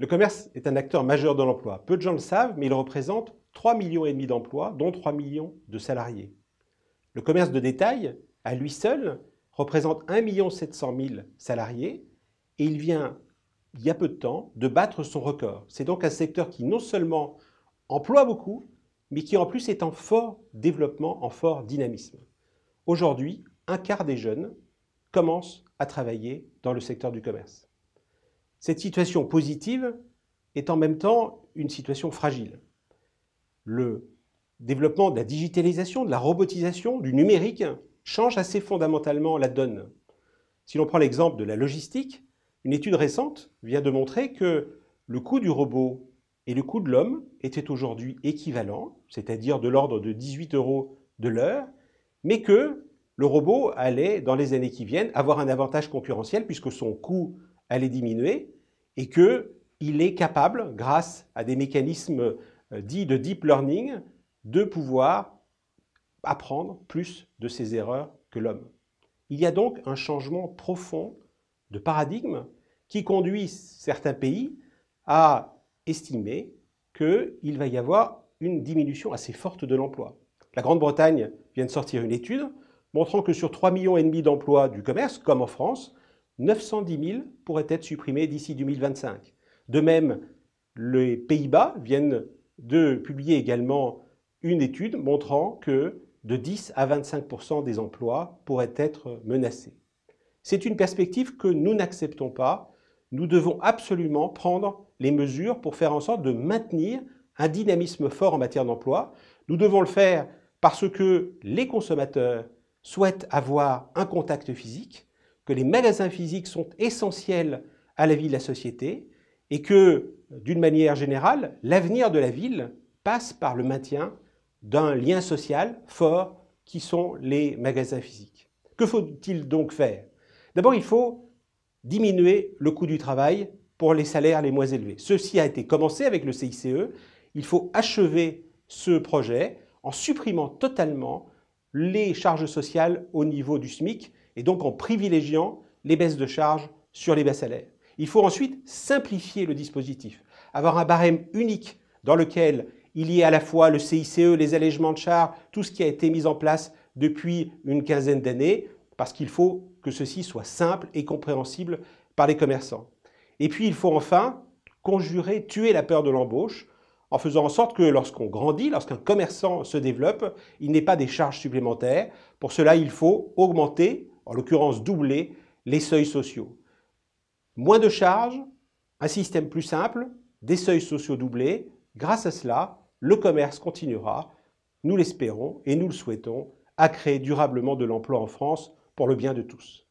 Le commerce est un acteur majeur de l'emploi. Peu de gens le savent, mais il représente 3,5 millions d'emplois, dont 3 millions de salariés. Le commerce de détail, à lui seul, représente 1,7 million de salariés et il vient, il y a peu de temps, de battre son record. C'est donc un secteur qui non seulement emploie beaucoup, mais qui en plus est en fort développement, en fort dynamisme. Aujourd'hui, un quart des jeunes commencent à travailler dans le secteur du commerce. Cette situation positive est en même temps une situation fragile. Le développement de la digitalisation, de la robotisation, du numérique change assez fondamentalement la donne. Si l'on prend l'exemple de la logistique, une étude récente vient de montrer que le coût du robot et le coût de l'homme étaient aujourd'hui équivalents, c'est-à-dire de l'ordre de 18 euros de l'heure, mais que le robot allait, dans les années qui viennent, avoir un avantage concurrentiel puisque son coût elle est diminuée et qu'il est capable, grâce à des mécanismes euh, dits de deep learning, de pouvoir apprendre plus de ses erreurs que l'homme. Il y a donc un changement profond de paradigme qui conduit certains pays à estimer qu'il va y avoir une diminution assez forte de l'emploi. La Grande-Bretagne vient de sortir une étude montrant que sur 3,5 millions d'emplois du commerce, comme en France, 910 000 pourraient être supprimés d'ici 2025. De même, les Pays-Bas viennent de publier également une étude montrant que de 10 à 25 des emplois pourraient être menacés. C'est une perspective que nous n'acceptons pas. Nous devons absolument prendre les mesures pour faire en sorte de maintenir un dynamisme fort en matière d'emploi. Nous devons le faire parce que les consommateurs souhaitent avoir un contact physique, les magasins physiques sont essentiels à la vie de la société et que, d'une manière générale, l'avenir de la ville passe par le maintien d'un lien social fort qui sont les magasins physiques. Que faut-il donc faire D'abord, il faut diminuer le coût du travail pour les salaires les moins élevés. Ceci a été commencé avec le CICE. Il faut achever ce projet en supprimant totalement les charges sociales au niveau du SMIC et donc en privilégiant les baisses de charges sur les bas salaires. Il faut ensuite simplifier le dispositif, avoir un barème unique dans lequel il y ait à la fois le CICE, les allègements de charges, tout ce qui a été mis en place depuis une quinzaine d'années, parce qu'il faut que ceci soit simple et compréhensible par les commerçants. Et puis il faut enfin conjurer, tuer la peur de l'embauche, en faisant en sorte que lorsqu'on grandit, lorsqu'un commerçant se développe, il n'ait pas des charges supplémentaires. Pour cela, il faut augmenter en l'occurrence doubler les seuils sociaux. Moins de charges, un système plus simple, des seuils sociaux doublés. Grâce à cela, le commerce continuera, nous l'espérons et nous le souhaitons, à créer durablement de l'emploi en France pour le bien de tous.